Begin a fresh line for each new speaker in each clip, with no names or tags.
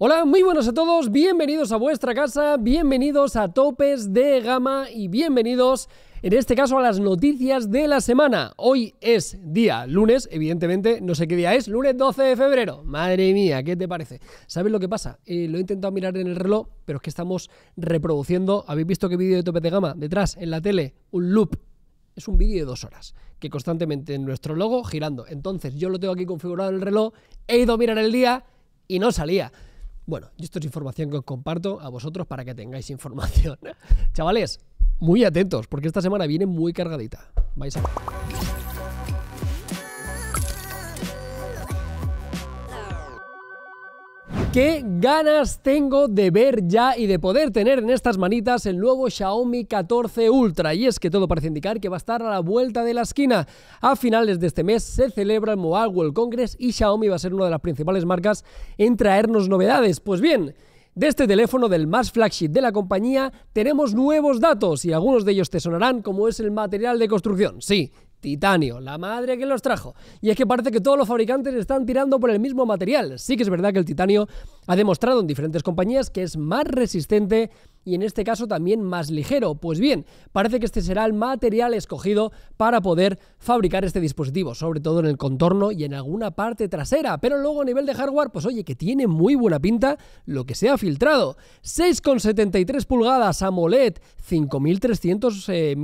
Hola, muy buenos a todos, bienvenidos a vuestra casa, bienvenidos a Topes de Gama y bienvenidos en este caso a las noticias de la semana. Hoy es día lunes, evidentemente, no sé qué día es, lunes 12 de febrero. Madre mía, ¿qué te parece? ¿Sabes lo que pasa? Eh, lo he intentado mirar en el reloj, pero es que estamos reproduciendo, ¿habéis visto qué vídeo de Topes de Gama? Detrás, en la tele, un loop. Es un vídeo de dos horas que constantemente en nuestro logo girando. Entonces yo lo tengo aquí configurado en el reloj, he ido a mirar el día y no salía. Bueno, y esto es información que os comparto a vosotros para que tengáis información. Chavales, muy atentos, porque esta semana viene muy cargadita. Vais a Qué ganas tengo de ver ya y de poder tener en estas manitas el nuevo Xiaomi 14 Ultra. Y es que todo parece indicar que va a estar a la vuelta de la esquina. A finales de este mes se celebra el Mobile World Congress y Xiaomi va a ser una de las principales marcas en traernos novedades. Pues bien, de este teléfono del más flagship de la compañía tenemos nuevos datos y algunos de ellos te sonarán como es el material de construcción. Sí, titanio, la madre que los trajo. Y es que parece que todos los fabricantes están tirando por el mismo material. Sí que es verdad que el titanio ha demostrado en diferentes compañías que es más resistente y en este caso también más ligero. Pues bien, parece que este será el material escogido para poder fabricar este dispositivo, sobre todo en el contorno y en alguna parte trasera, pero luego a nivel de hardware, pues oye, que tiene muy buena pinta lo que se ha filtrado. 6,73 pulgadas AMOLED, 5300 mAh eh,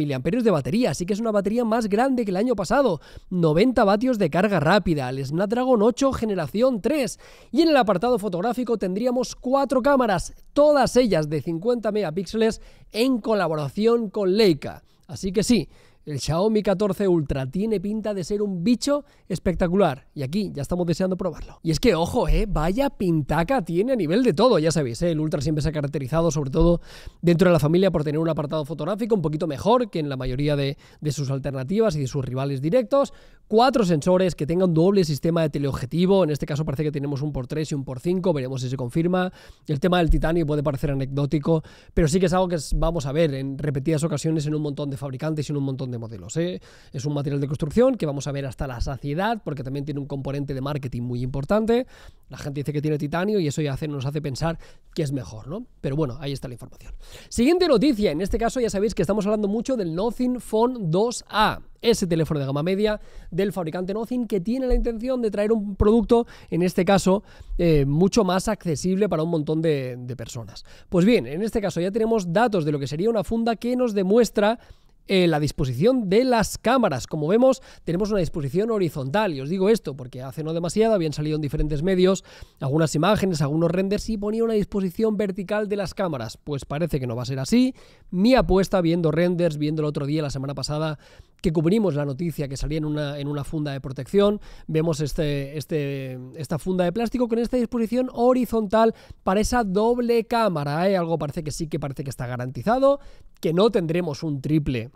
de batería, así que es una batería más grande que el año pasado, 90 vatios de carga rápida, el Snapdragon 8 generación 3 y en el apartado fotográfico tendríamos cuatro cámaras, todas ellas de 50 megapíxeles en colaboración con Leica. Así que sí, el Xiaomi 14 Ultra tiene pinta de ser un bicho espectacular y aquí ya estamos deseando probarlo. Y es que, ojo, eh, vaya pintaca tiene a nivel de todo, ya sabéis, eh. el Ultra siempre se ha caracterizado, sobre todo dentro de la familia, por tener un apartado fotográfico un poquito mejor que en la mayoría de, sus alternativas y de sus rivales directos. Cuatro sensores que tengan doble sistema de teleobjetivo, en este caso parece que tenemos un por 3 y un por 5, veremos si se confirma. El tema del titanio puede parecer anecdótico, pero sí que es algo que vamos a ver en repetidas ocasiones en un montón de fabricantes y en un montón de de modelos. ¿eh? Es un material de construcción que vamos a ver hasta la saciedad, porque también tiene un componente de marketing muy importante. La gente dice que tiene titanio y eso ya hace, nos hace pensar que es mejor, ¿no? Pero bueno, ahí está la información. Siguiente noticia, en este caso ya sabéis que estamos hablando mucho del Nothing Phone 2A ese teléfono de gama media del fabricante Nothing que tiene la intención de traer un producto, en este caso, eh, mucho más accesible para un montón de personas. Pues bien, en este caso ya tenemos datos de lo que sería una funda que nos demuestra eh, la disposición de las cámaras. Como vemos, tenemos una disposición horizontal. Y os digo esto porque hace no demasiado habían salido en diferentes medios algunas imágenes, algunos renders y ponía una disposición vertical de las cámaras. Pues parece que no va a ser así. Mi apuesta, viendo renders, viendo el otro día, la semana pasada, que cubrimos la noticia que salía en una, en una funda de protección. Vemos este, este, esta funda de plástico con esta disposición horizontal para esa doble cámara. ¿eh? Algo parece que sí que parece que está garantizado, que no tendremos un triple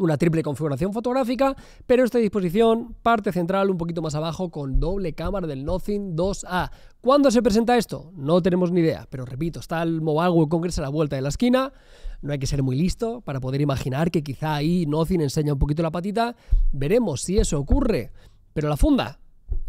una triple configuración fotográfica, pero esta disposición, parte central un poquito más abajo con doble cámara del Nothing 2A. ¿Cuándo se presenta esto? No tenemos ni idea, pero repito, está el Mobile World Congress a la vuelta de la esquina, no hay que ser muy listo para poder imaginar que quizá ahí Nothing enseña un poquito la patita, veremos si eso ocurre, pero la funda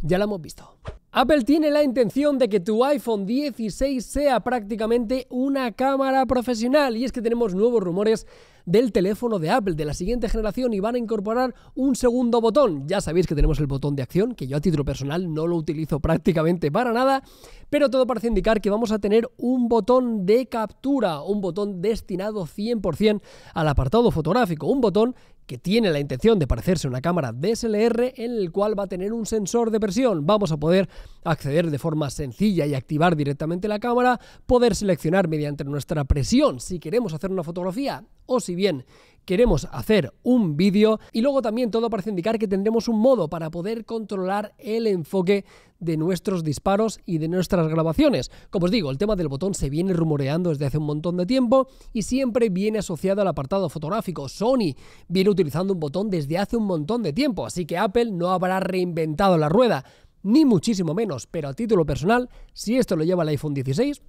ya la hemos visto. Apple tiene la intención de que tu iPhone 16 sea prácticamente una cámara profesional y es que tenemos nuevos rumores del teléfono de Apple de la siguiente generación y van a incorporar un segundo botón. Ya sabéis que tenemos el botón de acción, que yo a título personal no lo utilizo prácticamente para nada, pero todo parece indicar que vamos a tener un botón de captura, un botón destinado 100% al apartado fotográfico, un botón que tiene la intención de parecerse a una cámara DSLR en el cual va a tener un sensor de presión. Vamos a poder acceder de forma sencilla y activar directamente la cámara, poder seleccionar mediante nuestra presión si queremos hacer una fotografía o si bien queremos hacer un vídeo y luego también todo parece indicar que tendremos un modo para poder controlar el enfoque de nuestros disparos y de nuestras grabaciones. Como os digo, el tema del botón se viene rumoreando desde hace un montón de tiempo y siempre viene asociado al apartado fotográfico. Sony viene utilizando un botón desde hace un montón de tiempo, así que Apple no habrá reinventado la rueda ni muchísimo menos, pero a título personal, si esto lo lleva el iPhone 16,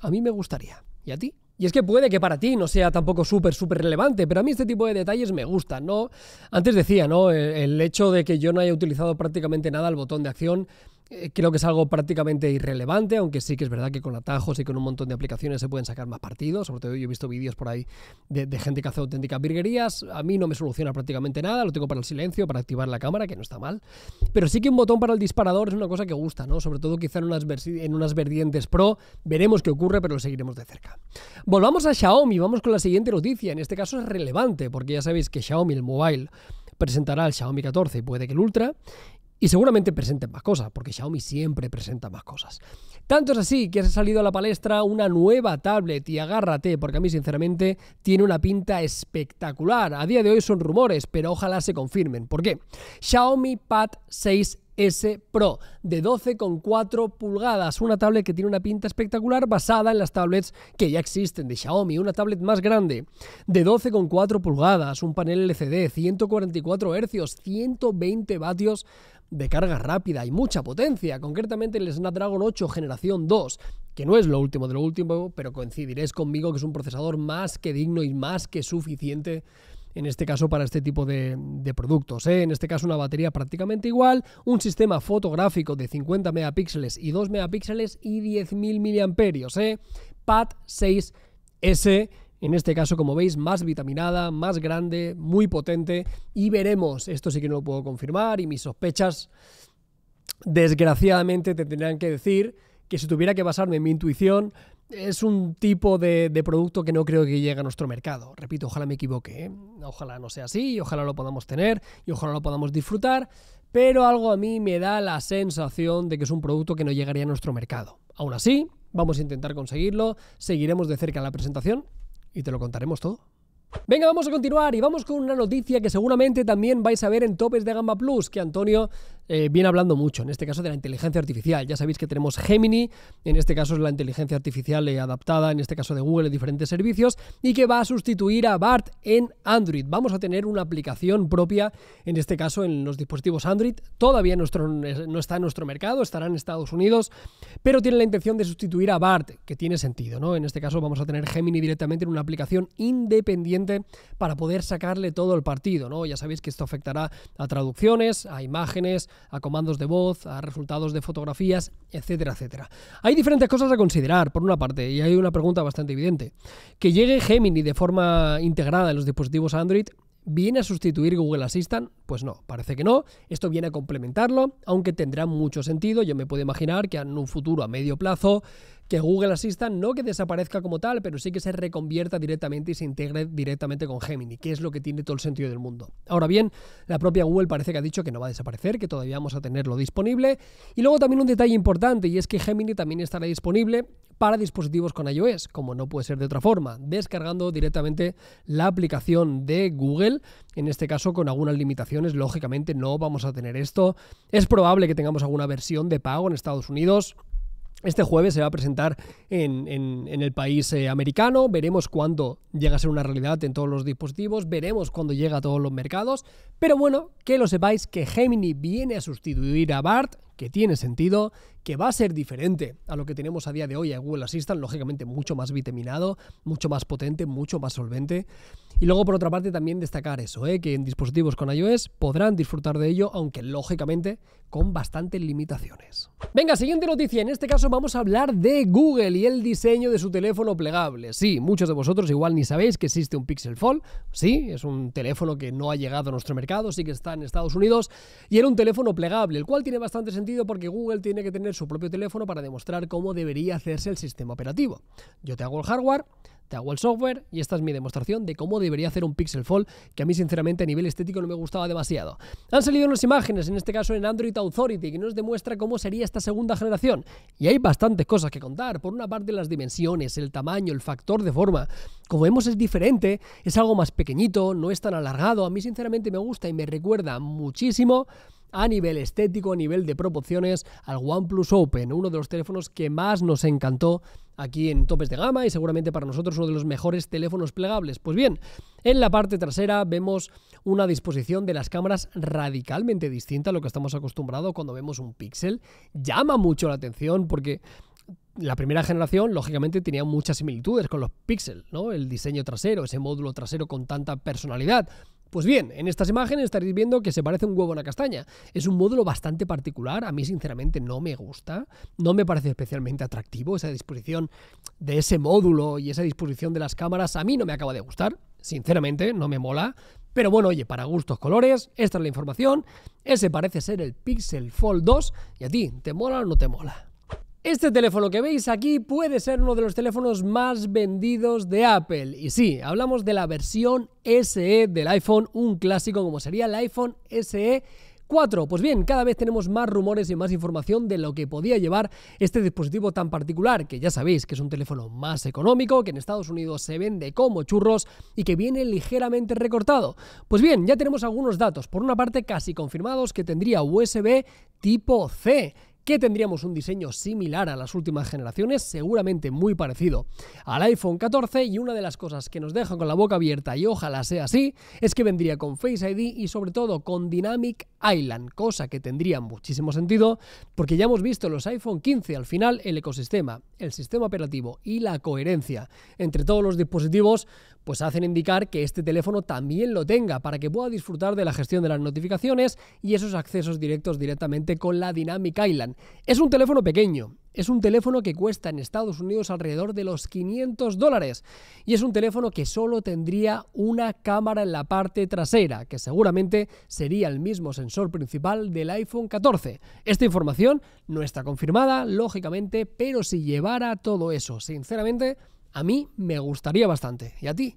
a mí me gustaría. ¿Y a ti? Y es que puede que para ti no sea tampoco súper, súper relevante, pero a mí este tipo de detalles me gustan, ¿no? Antes decía, ¿no? El, el hecho de que yo no haya utilizado prácticamente nada el botón de acción eh, creo que es algo prácticamente irrelevante, aunque sí que es verdad que con atajos y con un montón de aplicaciones se pueden sacar más partidos. Sobre todo yo he visto vídeos por ahí de, gente que hace auténticas virguerías. A mí no me soluciona prácticamente nada, lo tengo para el silencio, para activar la cámara, que no está mal. Pero sí que un botón para el disparador es una cosa que gusta, ¿no? Sobre todo quizá en unas, en unas vertientes pro. Veremos qué ocurre, pero lo seguiremos de cerca. Volvamos a Xiaomi, vamos con la siguiente noticia. En este caso es relevante, porque ya sabéis que Xiaomi, el mobile, presentará el Xiaomi 14 y puede que el Ultra, y seguramente presenten más cosas, porque Xiaomi siempre presenta más cosas. Tanto es así que ha salido a la palestra una nueva tablet y agárrate, porque a mí sinceramente tiene una pinta espectacular. A día de hoy son rumores, pero ojalá se confirmen. ¿Por qué? Xiaomi Pad 6 S Pro de 12,4 pulgadas, una tablet que tiene una pinta espectacular basada en las tablets que ya existen de Xiaomi, una tablet más grande de 12,4 pulgadas, un panel LCD, 144 Hz, 120 vatios de carga rápida y mucha potencia, concretamente el Snapdragon 8 generación 2, que no es lo último de lo último, pero coincidiréis conmigo que es un procesador más que digno y más que suficiente en este caso para este tipo de, productos. ¿eh? En este caso una batería prácticamente igual, un sistema fotográfico de 50 megapíxeles y 2 megapíxeles y 10.000 miliamperios. ¿eh? Pad 6S en este caso, como veis, más vitaminada, más grande, muy potente. Y veremos, esto sí que no lo puedo confirmar y mis sospechas, desgraciadamente, te tendrán que decir que si tuviera que basarme en mi intuición, es un tipo de, producto que no creo que llegue a nuestro mercado. Repito, ojalá me equivoque. ¿eh? Ojalá no sea así, ojalá lo podamos tener y ojalá lo podamos disfrutar. Pero algo a mí me da la sensación de que es un producto que no llegaría a nuestro mercado. Aún así, vamos a intentar conseguirlo, seguiremos de cerca la presentación y te lo contaremos todo. Venga, vamos a continuar y vamos con una noticia que seguramente también vais a ver en Topes de Gamba Plus, que Antonio eh, viene hablando mucho, en este caso de la inteligencia artificial. Ya sabéis que tenemos Gemini, en este caso es la inteligencia artificial eh, adaptada, en este caso de Google, y diferentes servicios, y que va a sustituir a BART en Android. Vamos a tener una aplicación propia, en este caso en los dispositivos Android. Todavía eh, no está en nuestro mercado, estará en Estados Unidos, pero tiene la intención de sustituir a BART, que tiene sentido, ¿no? En este caso vamos a tener Gemini directamente en una aplicación independiente para poder sacarle todo el partido, ¿no? Ya sabéis que esto afectará a traducciones, a imágenes, a comandos de voz, a resultados de fotografías, etcétera, etcétera. Hay diferentes cosas a considerar, por una parte, y hay una pregunta bastante evidente. Que llegue Gemini de forma integrada en los dispositivos Android ¿Viene a sustituir Google Assistant? Pues no, parece que no. Esto viene a complementarlo, aunque tendrá mucho sentido. Yo me puedo imaginar que en un futuro a medio plazo que Google asista no que desaparezca como tal, pero sí que se reconvierta directamente y se integre directamente con Gemini, que es lo que tiene todo el sentido del mundo. Ahora bien, la propia Google parece que ha dicho que no va a desaparecer, que todavía vamos a tenerlo disponible. Y luego también un detalle importante, y es que Gemini también estará disponible para dispositivos con iOS, como no puede ser de otra forma, descargando directamente la aplicación de Google, en este caso con algunas limitaciones, lógicamente no vamos a tener esto. Es probable que tengamos alguna versión de pago en Estados Unidos, este jueves se va a presentar en, el país eh, americano, veremos cuándo llega a ser una realidad en todos los dispositivos, veremos cuándo llega a todos los mercados, pero bueno, que lo sepáis que Gemini viene a sustituir a BART, que tiene sentido, que va a ser diferente a lo que tenemos a día de hoy a Google Assistant, lógicamente mucho más vitaminado, mucho más potente, mucho más solvente. Y luego por otra parte también destacar eso, ¿eh? que en dispositivos con iOS podrán disfrutar de ello, aunque lógicamente con bastantes limitaciones. Venga, siguiente noticia. En este caso vamos a hablar de Google y el diseño de su teléfono plegable. Sí, muchos de vosotros igual ni sabéis que existe un Pixel Fold. Sí, es un teléfono que no ha llegado a nuestro mercado, sí que está en Estados Unidos y era un teléfono plegable, el cual tiene bastante sentido porque Google tiene que tener su propio teléfono para demostrar cómo debería hacerse el sistema operativo. Yo te hago el hardware, te hago el software y esta es mi demostración de cómo debería hacer un Pixel Fold que a mí sinceramente a nivel estético no me gustaba demasiado. Han salido unas imágenes, en este caso en Android Authority, que nos demuestra cómo sería esta segunda generación. Y hay bastantes cosas que contar. Por una parte las dimensiones, el tamaño, el factor de forma. Como vemos es diferente, es algo más pequeñito, no es tan alargado. A mí sinceramente me gusta y me recuerda muchísimo a nivel estético, a nivel de proporciones, al OnePlus Open, uno de los teléfonos que más nos encantó aquí en topes de gama y seguramente para nosotros uno de los mejores teléfonos plegables. Pues bien, en la parte trasera vemos una disposición de las cámaras radicalmente distinta a lo que estamos acostumbrados cuando vemos un Pixel. Llama mucho la atención porque la primera generación, lógicamente, tenía muchas similitudes con los Pixel, ¿no? El diseño trasero, ese módulo trasero con tanta personalidad. Pues bien, en estas imágenes estaréis viendo que se parece un huevo a una castaña. Es un módulo bastante particular, a mí sinceramente no me gusta, no me parece especialmente atractivo esa disposición de ese módulo y esa disposición de las cámaras, a mí no me acaba de gustar, sinceramente no me mola, pero bueno, oye, para gustos colores, esta es la información, ese parece ser el Pixel Fold 2 y a ti, ¿te mola o no te mola? Este teléfono que veis aquí puede ser uno de los teléfonos más vendidos de Apple. Y sí, hablamos de la versión SE del iPhone, un clásico como sería el iPhone SE 4. Pues bien, cada vez tenemos más rumores y más información de lo que podía llevar este dispositivo tan particular, que ya sabéis que es un teléfono más económico, que en Estados Unidos se vende como churros y que viene ligeramente recortado. Pues bien, ya tenemos algunos datos, por una parte casi confirmados que tendría USB tipo C que tendríamos un diseño similar a las últimas generaciones, seguramente muy parecido al iPhone 14 y una de las cosas que nos dejan con la boca abierta y ojalá sea así, es que vendría con Face ID y sobre todo con Dynamic Island, cosa que tendría muchísimo sentido porque ya hemos visto los iPhone 15, al final el ecosistema, el sistema operativo y la coherencia entre todos los dispositivos pues hacen indicar que este teléfono también lo tenga para que pueda disfrutar de la gestión de las notificaciones y esos accesos directos directamente con la Dynamic Island. Es un teléfono pequeño, es un teléfono que cuesta en Estados Unidos alrededor de los 500 dólares y es un teléfono que solo tendría una cámara en la parte trasera, que seguramente sería el mismo sensor principal del iPhone 14. Esta información no está confirmada, lógicamente, pero si llevara todo eso, sinceramente, a mí me gustaría bastante. ¿Y a ti?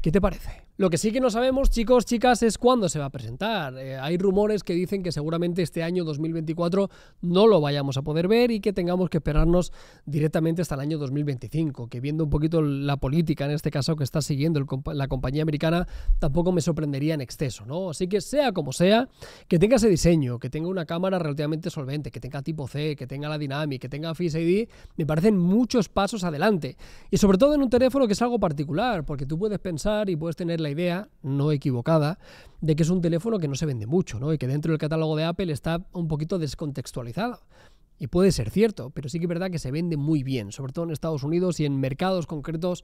¿Qué te parece? Lo que sí que no sabemos, chicos, chicas, es cuándo se va a presentar. Eh, hay rumores que dicen que seguramente este año 2024 no lo vayamos a poder ver y que tengamos que esperarnos directamente hasta el año 2025, que viendo un poquito la política en este caso que está siguiendo la compañía americana, tampoco me sorprendería en exceso, ¿no? Así que sea como sea, que tenga ese diseño, que tenga una cámara relativamente solvente, que tenga tipo C, que tenga la Dynamic, que tenga Face ID, me parecen muchos pasos adelante. Y sobre todo en un teléfono que es algo particular, porque tú puedes pensar y puedes tener la idea, no equivocada, de que es un teléfono que no se vende mucho, ¿no? Y que dentro del catálogo de Apple está un poquito descontextualizado. Y puede ser cierto, pero sí que es verdad que se vende muy bien, sobre todo en Estados Unidos y en mercados concretos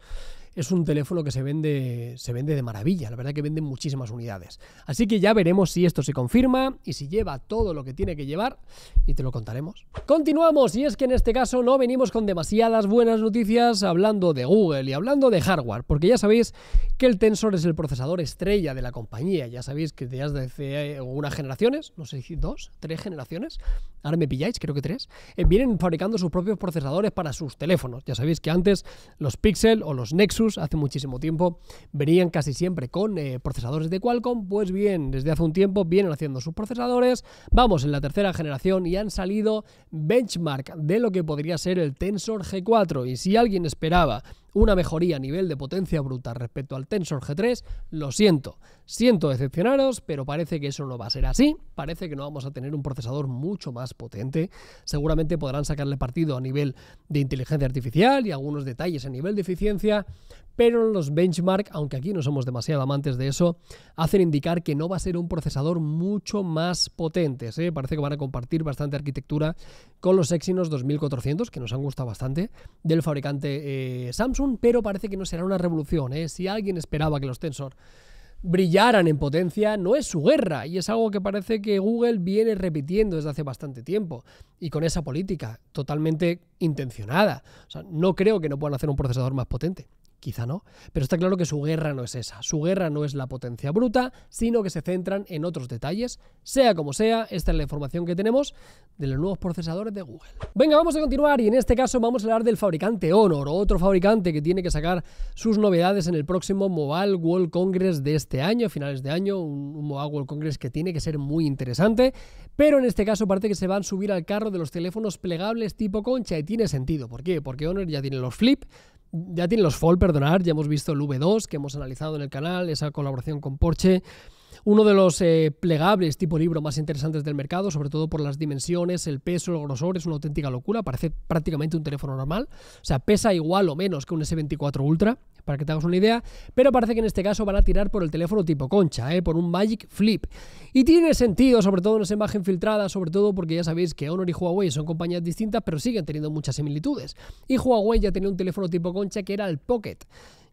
es un teléfono que se vende, se vende de maravilla, la verdad que venden muchísimas unidades. Así que ya veremos si esto se confirma y si lleva todo lo que tiene que llevar y te lo contaremos. Continuamos y es que en este caso no venimos con demasiadas buenas noticias hablando de Google y hablando de hardware, porque ya sabéis que el Tensor es el procesador estrella de la compañía, ya sabéis que desde hace eh, unas generaciones, no sé si dos, tres generaciones, ahora me pilláis, creo que tres, eh, vienen fabricando sus propios procesadores para sus teléfonos. Ya sabéis que antes los Pixel o los Nexus hace muchísimo tiempo venían casi siempre con eh, procesadores de Qualcomm. Pues bien, desde hace un tiempo vienen haciendo sus procesadores. Vamos en la tercera generación y han salido benchmark de lo que podría ser el Tensor G4. Y si alguien esperaba una mejoría a nivel de potencia bruta respecto al Tensor G3, lo siento. Siento decepcionaros, pero parece que eso no va a ser así. Parece que no vamos a tener un procesador mucho más potente. Seguramente podrán sacarle partido a nivel de inteligencia artificial y algunos detalles a nivel de eficiencia, pero los benchmark, aunque aquí no somos demasiado amantes de eso, hacen indicar que no va a ser un procesador mucho más potente. ¿eh? Parece que van a compartir bastante arquitectura con los Exynos 2400, que nos han gustado bastante, del fabricante eh, Samsung, pero parece que no será una revolución. ¿eh? Si alguien esperaba que los Tensor brillaran en potencia no es su guerra y es algo que parece que Google viene repitiendo desde hace bastante tiempo y con esa política totalmente intencionada. no creo que no puedan hacer un procesador más potente quizá no, pero está claro que su guerra no es esa, su guerra no es la potencia bruta, sino que se centran en otros detalles. Sea como sea, esta es la información que tenemos de los nuevos procesadores de Google. Venga, vamos a continuar y en este caso vamos a hablar del fabricante Honor, otro fabricante que tiene que sacar sus novedades en el próximo Mobile World Congress de este año, a finales de año, un, un Mobile World Congress que tiene que ser muy interesante, pero en este caso parece que se van a subir al carro de los teléfonos plegables tipo concha y tiene sentido. ¿Por qué? Porque Honor ya tiene los flip, ya tiene los fall, perdonar, ya hemos visto el V2 que hemos analizado en el canal, esa colaboración con Porsche uno de los eh, plegables tipo libro más interesantes del mercado, sobre todo por las dimensiones, el peso, el grosor, es una auténtica locura, parece prácticamente un teléfono normal, o sea, pesa igual o menos que un S24 Ultra, para que te hagas una idea, pero parece que en este caso van a tirar por el teléfono tipo concha, eh, por un Magic Flip. Y tiene sentido, sobre todo en esa imagen filtrada, sobre todo porque ya sabéis que Honor y Huawei son compañías distintas, pero siguen teniendo muchas similitudes. Y Huawei ya tenía un teléfono tipo concha que era el Pocket.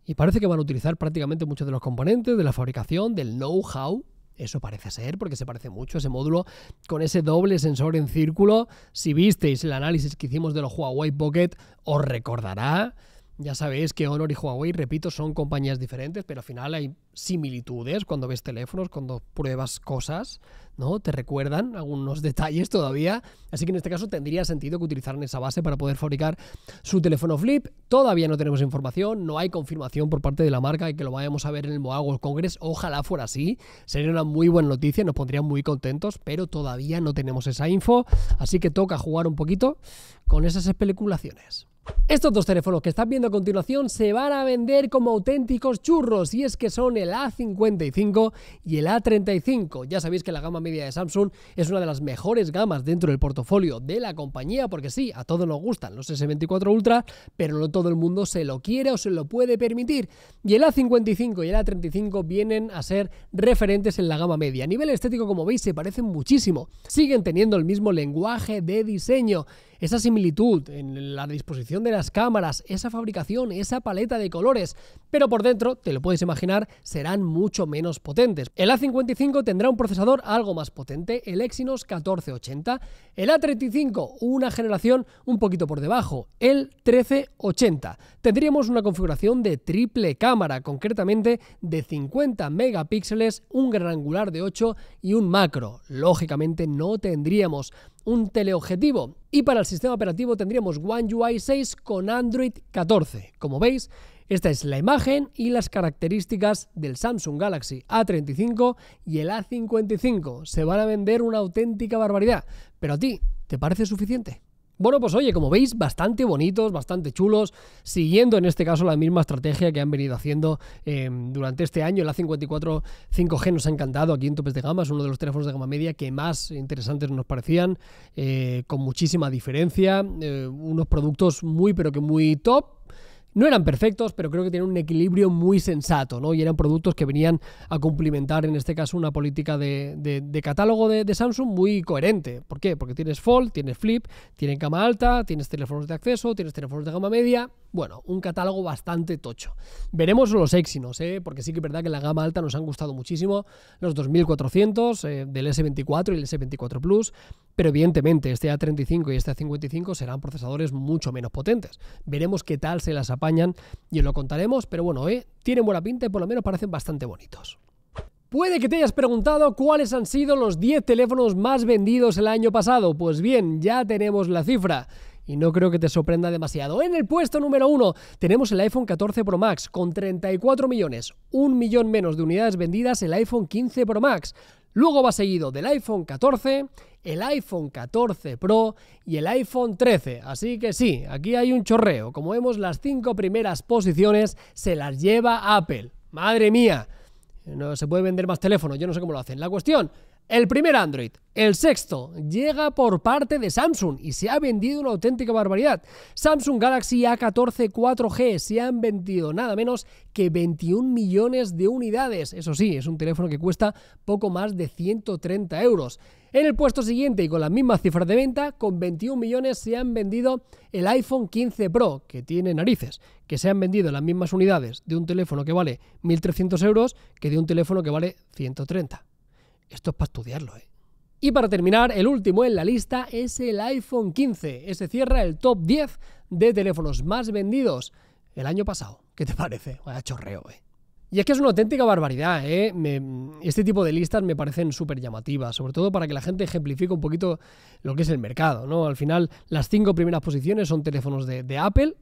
Y parece que van a utilizar prácticamente muchos de los componentes, de la fabricación, del know-how. Eso parece ser, porque se parece mucho ese módulo con ese doble sensor en círculo. Si visteis el análisis que hicimos de los Huawei Pocket, os recordará ya sabéis que Honor y Huawei, repito, son compañías diferentes, pero al final hay similitudes cuando ves teléfonos, cuando pruebas cosas, ¿no? Te recuerdan algunos detalles todavía. Así que en este caso tendría sentido que utilizaran esa base para poder fabricar su teléfono flip. Todavía no tenemos información, no hay confirmación por parte de la marca y que lo vayamos a ver en el Mobile Congress. Ojalá fuera así. Sería una muy buena noticia, nos pondrían muy contentos, pero todavía no tenemos esa info. Así que toca jugar un poquito con esas especulaciones. Estos dos teléfonos que estás viendo a continuación se van a vender como auténticos churros y es que son el A55 y el A35. Ya sabéis que la gama media de Samsung es una de las mejores gamas dentro del portafolio de la compañía porque sí, a todos nos gustan los S24 Ultra, pero no todo el mundo se lo quiere o se lo puede permitir. Y el A55 y el A35 vienen a ser referentes en la gama media. A nivel estético, como veis, se parecen muchísimo. Siguen teniendo el mismo lenguaje de diseño, esa similitud en la disposición de las cámaras, esa fabricación, esa paleta de colores, pero por dentro, te lo puedes imaginar, serán mucho menos potentes. El A55 tendrá un procesador algo más potente, el Exynos 1480, el A35 una generación un poquito por debajo, el 1380. Tendríamos una configuración de triple cámara, concretamente de 50 megapíxeles, un gran angular de 8 y un macro. Lógicamente no tendríamos un teleobjetivo. Y para el sistema operativo tendríamos One UI 6 con Android 14. Como veis, esta es la imagen y las características del Samsung Galaxy A35 y el A55. Se van a vender una auténtica barbaridad. Pero a ti, ¿te parece suficiente? Bueno, pues oye, como veis, bastante bonitos, bastante chulos, siguiendo en este caso la misma estrategia que han venido haciendo eh, durante este año. El A54 5G nos ha encantado aquí en Topes de Gama, es uno de los teléfonos de gama media que más interesantes nos parecían, eh, con muchísima diferencia, eh, unos productos muy pero que muy top, no eran perfectos, pero creo que tienen un equilibrio muy sensato, ¿no? Y eran productos que venían a complementar, en este caso, una política de, catálogo de, Samsung muy coherente. ¿Por qué? Porque tienes Fold, tienes Flip, tienes gama alta, tienes teléfonos de acceso, tienes teléfonos de gama media. Bueno, un catálogo bastante tocho. Veremos los Exynos, ¿eh? porque sí que es verdad que la gama alta nos han gustado muchísimo los 2400 eh, del S24 y el S24 Plus, pero evidentemente este A35 y este A55 serán procesadores mucho menos potentes. Veremos qué tal se las y os lo contaremos, pero bueno, eh, tienen buena pinta y por lo menos parecen bastante bonitos. Puede que te hayas preguntado cuáles han sido los 10 teléfonos más vendidos el año pasado. Pues bien, ya tenemos la cifra. Y no creo que te sorprenda demasiado. En el puesto número 1 tenemos el iPhone 14 Pro Max con 34 millones, un millón menos de unidades vendidas el iPhone 15 Pro Max. Luego va seguido del iPhone 14, el iPhone 14 Pro y el iPhone 13. Así que sí, aquí hay un chorreo. Como vemos, las cinco primeras posiciones se las lleva Apple. Madre mía, no se puede vender más teléfonos, yo no sé cómo lo hacen. La cuestión, el primer Android, el sexto, llega por parte de Samsung y se ha vendido una auténtica barbaridad. Samsung Galaxy A14 4G se han vendido nada menos que 21 millones de unidades. Eso sí, es un teléfono que cuesta poco más de 130 euros. En el puesto siguiente y con las mismas cifras de venta, con 21 millones se han vendido el iPhone 15 Pro, que tiene narices, que se han vendido las mismas unidades de un teléfono que vale 1.300 euros que de un teléfono que vale 130. Esto es para estudiarlo, ¿eh? Y para terminar, el último en la lista es el iPhone 15. ese cierra el top 10 de teléfonos más vendidos el año pasado. ¿Qué te parece? Vaya chorreo, ¿eh? Y es que es una auténtica barbaridad, ¿eh? este tipo de listas me parecen súper llamativas, sobre todo para que la gente ejemplifique un poquito lo que es el mercado, ¿no? Al final, las cinco primeras posiciones son teléfonos de, Apple,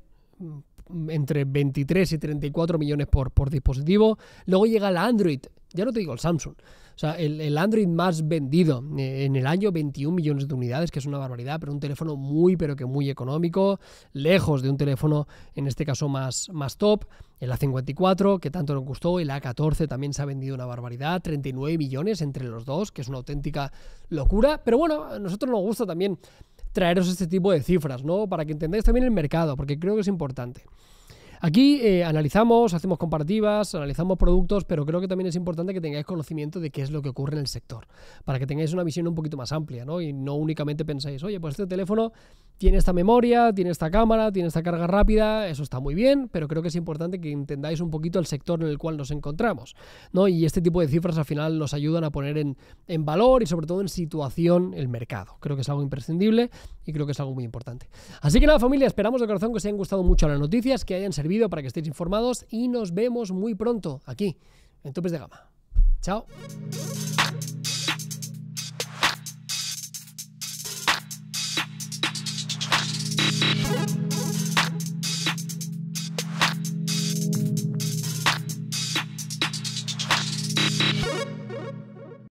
mm, entre 23 y 34 millones por, por dispositivo. Luego llega la Android, ya no te digo el Samsung, o sea, el, Android más vendido eh, en el año, 21 millones de unidades, que es una barbaridad, pero un teléfono muy, pero que muy económico, lejos de un teléfono, en este caso, más, más top. El A54, que tanto nos gustó, el A14 también se ha vendido una barbaridad, 39 millones entre los dos, que es una auténtica locura. Pero bueno, a nosotros nos gusta también traeros este tipo de cifras, ¿no? Para que entendáis también el mercado, porque creo que es importante. Aquí eh, analizamos, hacemos comparativas, analizamos productos, pero creo que también es importante que tengáis conocimiento de qué es lo que ocurre en el sector, para que tengáis una visión un poquito más amplia, ¿no? Y no únicamente pensáis, oye, pues este teléfono tiene esta memoria, tiene esta cámara, tiene esta carga rápida, eso está muy bien, pero creo que es importante que entendáis un poquito el sector en el cual nos encontramos, ¿no? Y este tipo de cifras al final nos ayudan a poner en, en valor y sobre todo en situación el mercado. Creo que es algo imprescindible y creo que es algo muy importante. Así que nada, familia, esperamos de corazón que os hayan gustado mucho las noticias, que hayan servido para que estéis informados y nos vemos muy pronto aquí en Topes de Gama. Chao.